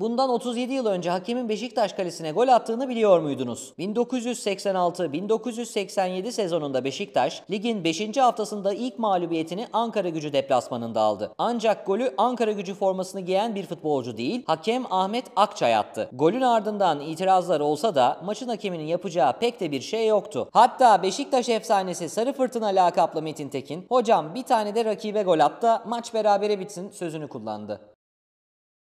Bundan 37 yıl önce hakemin Beşiktaş kalesine gol attığını biliyor muydunuz? 1986-1987 sezonunda Beşiktaş, ligin 5. haftasında ilk mağlubiyetini Ankara gücü deplasmanında aldı. Ancak golü Ankara gücü formasını giyen bir futbolcu değil, hakem Ahmet Akçay attı. Golün ardından itirazlar olsa da maçın hakeminin yapacağı pek de bir şey yoktu. Hatta Beşiktaş efsanesi Sarı Fırtına lakaplı Metin Tekin, hocam bir tane de rakibe gol at da maç berabere bitsin sözünü kullandı.